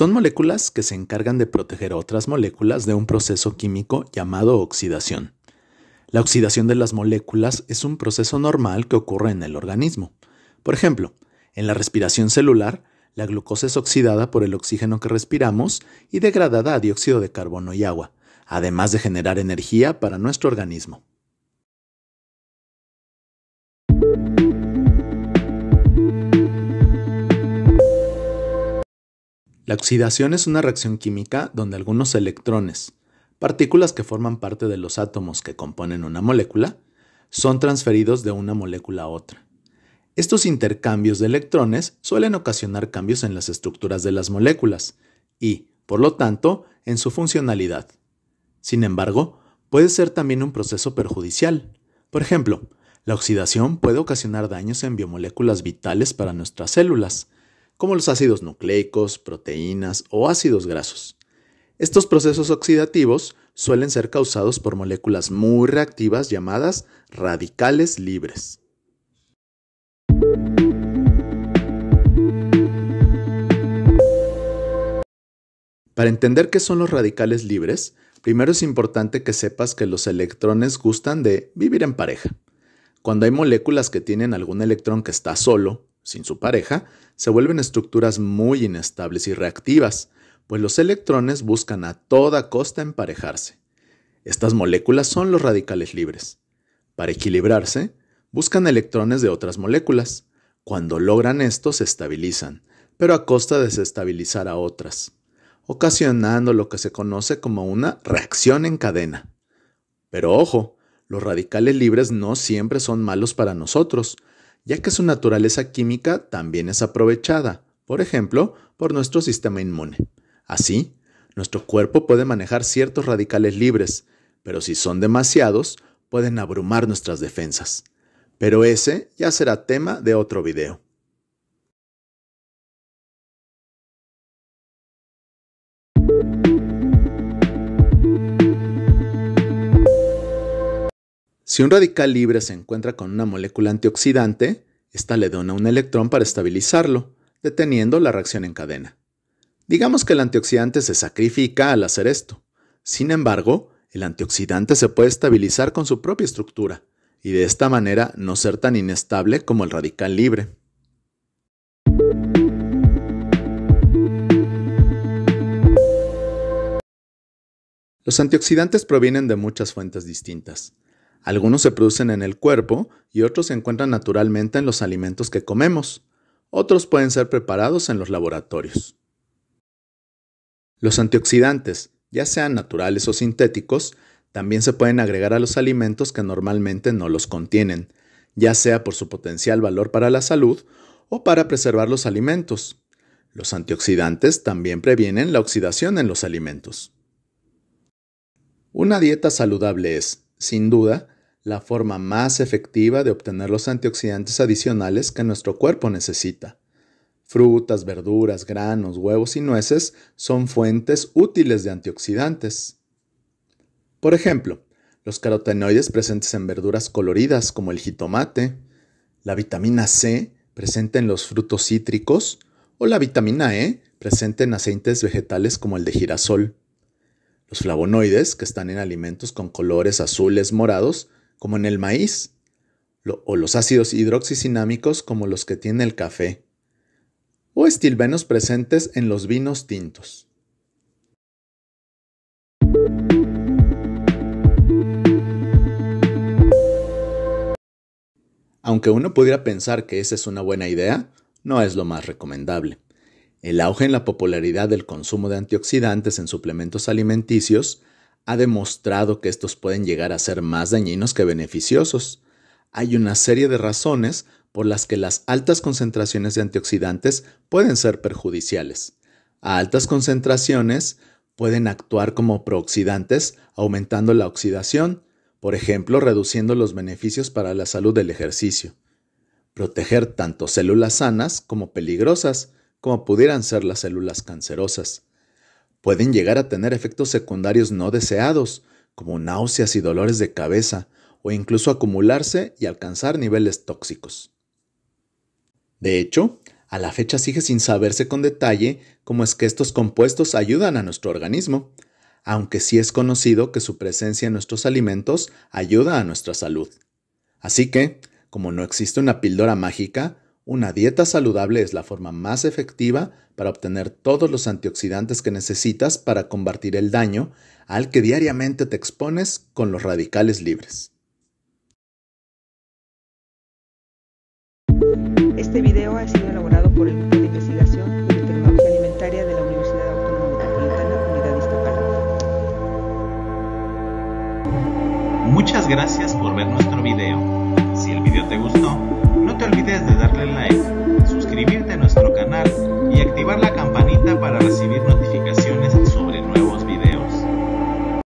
Son moléculas que se encargan de proteger a otras moléculas de un proceso químico llamado oxidación. La oxidación de las moléculas es un proceso normal que ocurre en el organismo. Por ejemplo, en la respiración celular, la glucosa es oxidada por el oxígeno que respiramos y degradada a dióxido de carbono y agua, además de generar energía para nuestro organismo. La oxidación es una reacción química donde algunos electrones, partículas que forman parte de los átomos que componen una molécula, son transferidos de una molécula a otra. Estos intercambios de electrones suelen ocasionar cambios en las estructuras de las moléculas y, por lo tanto, en su funcionalidad. Sin embargo, puede ser también un proceso perjudicial. Por ejemplo, la oxidación puede ocasionar daños en biomoléculas vitales para nuestras células, como los ácidos nucleicos, proteínas o ácidos grasos. Estos procesos oxidativos suelen ser causados por moléculas muy reactivas llamadas radicales libres. Para entender qué son los radicales libres, primero es importante que sepas que los electrones gustan de vivir en pareja. Cuando hay moléculas que tienen algún electrón que está solo, sin su pareja, se vuelven estructuras muy inestables y reactivas, pues los electrones buscan a toda costa emparejarse. Estas moléculas son los radicales libres. Para equilibrarse, buscan electrones de otras moléculas. Cuando logran esto, se estabilizan, pero a costa de desestabilizar a otras, ocasionando lo que se conoce como una reacción en cadena. Pero ojo, los radicales libres no siempre son malos para nosotros, ya que su naturaleza química también es aprovechada, por ejemplo, por nuestro sistema inmune. Así, nuestro cuerpo puede manejar ciertos radicales libres, pero si son demasiados, pueden abrumar nuestras defensas. Pero ese ya será tema de otro video. Si un radical libre se encuentra con una molécula antioxidante, ésta le dona un electrón para estabilizarlo, deteniendo la reacción en cadena. Digamos que el antioxidante se sacrifica al hacer esto. Sin embargo, el antioxidante se puede estabilizar con su propia estructura y de esta manera no ser tan inestable como el radical libre. Los antioxidantes provienen de muchas fuentes distintas. Algunos se producen en el cuerpo y otros se encuentran naturalmente en los alimentos que comemos. Otros pueden ser preparados en los laboratorios. Los antioxidantes, ya sean naturales o sintéticos, también se pueden agregar a los alimentos que normalmente no los contienen, ya sea por su potencial valor para la salud o para preservar los alimentos. Los antioxidantes también previenen la oxidación en los alimentos. Una dieta saludable es, sin duda, la forma más efectiva de obtener los antioxidantes adicionales que nuestro cuerpo necesita. Frutas, verduras, granos, huevos y nueces son fuentes útiles de antioxidantes. Por ejemplo, los carotenoides presentes en verduras coloridas como el jitomate, la vitamina C presente en los frutos cítricos o la vitamina E presente en aceites vegetales como el de girasol. Los flavonoides, que están en alimentos con colores azules morados, como en el maíz, o los ácidos hidroxicinámicos como los que tiene el café, o estilbenos presentes en los vinos tintos. Aunque uno pudiera pensar que esa es una buena idea, no es lo más recomendable. El auge en la popularidad del consumo de antioxidantes en suplementos alimenticios ha demostrado que estos pueden llegar a ser más dañinos que beneficiosos. Hay una serie de razones por las que las altas concentraciones de antioxidantes pueden ser perjudiciales. A altas concentraciones pueden actuar como prooxidantes, aumentando la oxidación, por ejemplo, reduciendo los beneficios para la salud del ejercicio. Proteger tanto células sanas como peligrosas, como pudieran ser las células cancerosas. Pueden llegar a tener efectos secundarios no deseados, como náuseas y dolores de cabeza, o incluso acumularse y alcanzar niveles tóxicos. De hecho, a la fecha sigue sin saberse con detalle cómo es que estos compuestos ayudan a nuestro organismo, aunque sí es conocido que su presencia en nuestros alimentos ayuda a nuestra salud. Así que, como no existe una píldora mágica, una dieta saludable es la forma más efectiva para obtener todos los antioxidantes que necesitas para combatir el daño al que diariamente te expones con los radicales libres. Este video ha sido elaborado por el Grupo de Investigación de Tecnología Alimentaria de la Universidad Autónoma Metropolitana de Iztapalapa. Muchas gracias por ver nuestro video. Si el video te gustó, te olvides de darle like, suscribirte a nuestro canal y activar la campanita para recibir